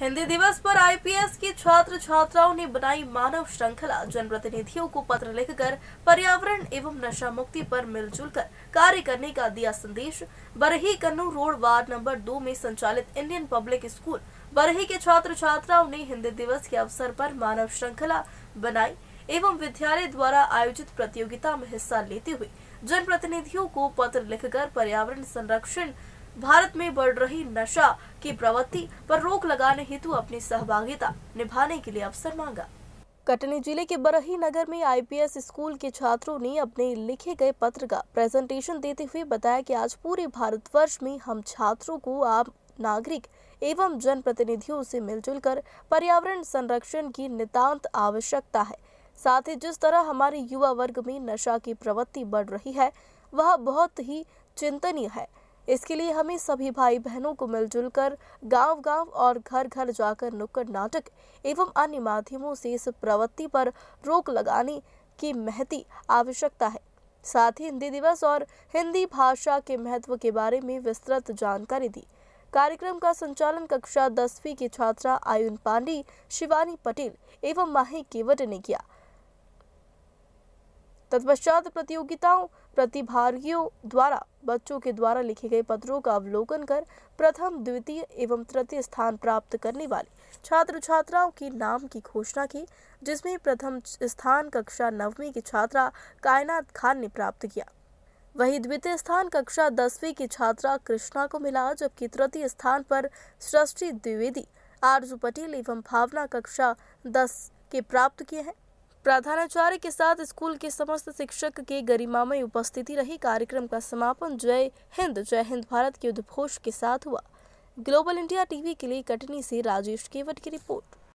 हिंदी दिवस पर आईपीएस की छात्र छात्राओं ने बनाई मानव श्रृंखला जनप्रतिनिधियों को पत्र लिखकर पर्यावरण एवं नशा मुक्ति पर मिलजुल कर कार्य करने का दिया संदेश Barhi Kannu road ward number दो में संचालित इंडियन पब्लिक स्कूल बरही के छात्र छात्राओं ने हिंदी दिवस के अवसर पर मानव श्रृंखला बनाई एवं विद्यालय द्वारा आयोजित प्रतियोगिता में हिस्सा लेते हुए जनप्रतिनिधियों को पत्र लिखकर पर्यावरण संरक्षण भारत में बढ़ रही नशा की प्रवृत्ति पर रोक लगाने हेतु अपनी सहभागिता निभाने के लिए अवसर मांगा कटनी जिले के बरही नगर में आईपीएस स्कूल के छात्रों ने अपने लिखे गए पत्र का प्रेजेंटेशन देते हुए बताया कि आज पूरे भारतवर्ष में हम छात्रों को आम नागरिक एवं जनप्रतिनिधियों से मिलजुल कर पर्यावरण संरक्षण की नितांत आवश्यकता है साथ ही जिस तरह हमारे युवा वर्ग में नशा की प्रवृत्ति बढ़ रही है वह बहुत ही चिंतनीय है इसके लिए हमें सभी भाई बहनों को मिलजुल कर गाँव गाँव और घर घर जाकर नुक्कड़ नाटक एवं अन्य माध्यमों से इस प्रवृत्ति पर रोक लगाने की महती आवश्यकता है साथ ही हिंदी दिवस और हिंदी भाषा के महत्व के बारे में विस्तृत जानकारी दी कार्यक्रम का संचालन कक्षा दसवीं की छात्रा आयुन पांडे शिवानी पटेल एवं माही केवट ने किया तत्पश्चात प्रतियोगिताओं प्रतिभागियों द्वारा बच्चों के द्वारा लिखे गए पत्रों का अवलोकन कर प्रथम द्वितीय एवं तृतीय स्थान प्राप्त करने वाले छात्र छात्राओं के नाम की घोषणा की जिसमें प्रथम स्थान कक्षा नवमी की छात्रा कायनात खान ने प्राप्त किया वही द्वितीय स्थान कक्षा दसवीं की छात्रा कृष्णा को मिला जबकि तृतीय स्थान पर सृष्टि द्विवेदी आरजू पटेल एवं भावना कक्षा दस के प्राप्त किए हैं प्रधानाचार्य के साथ स्कूल के समस्त शिक्षक के गरिमामय उपस्थिति रही कार्यक्रम का समापन जय हिंद जय हिंद भारत के उद्घोष के साथ हुआ ग्लोबल इंडिया टीवी के लिए कटनी से राजेश केवट की रिपोर्ट